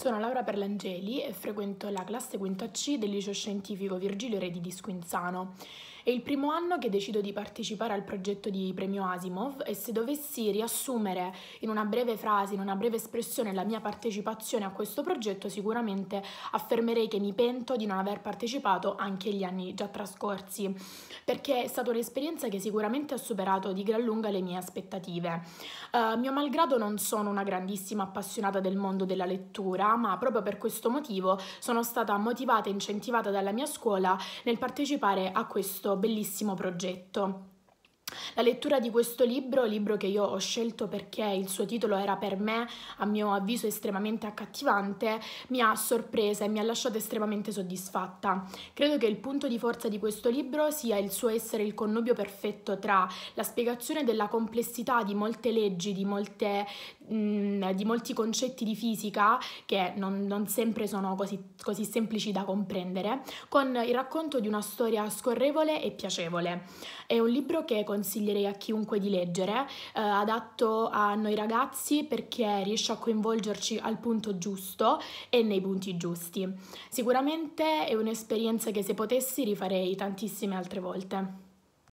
Sono Laura Perlangeli e frequento la classe quinta C del liceo scientifico Virgilio Redi di Squinzano. È il primo anno che decido di partecipare al progetto di premio Asimov e se dovessi riassumere in una breve frase, in una breve espressione la mia partecipazione a questo progetto, sicuramente affermerei che mi pento di non aver partecipato anche gli anni già trascorsi, perché è stata un'esperienza che sicuramente ha superato di gran lunga le mie aspettative. Uh, mio malgrado non sono una grandissima appassionata del mondo della lettura, ma proprio per questo motivo sono stata motivata e incentivata dalla mia scuola nel partecipare a questo bellissimo progetto. La lettura di questo libro, libro che io ho scelto perché il suo titolo era per me, a mio avviso, estremamente accattivante, mi ha sorpresa e mi ha lasciato estremamente soddisfatta. Credo che il punto di forza di questo libro sia il suo essere il connubio perfetto tra la spiegazione della complessità di molte leggi, di, molte, mh, mm, di molti concetti di fisica che non, non sempre sono così, così semplici da comprendere, con il racconto di una storia scorrevole e piacevole. È un libro che con consiglierei a chiunque di leggere, eh, adatto a noi ragazzi perché riesce a coinvolgerci al punto giusto e nei punti giusti. Sicuramente è un'esperienza che se potessi rifarei tantissime altre volte.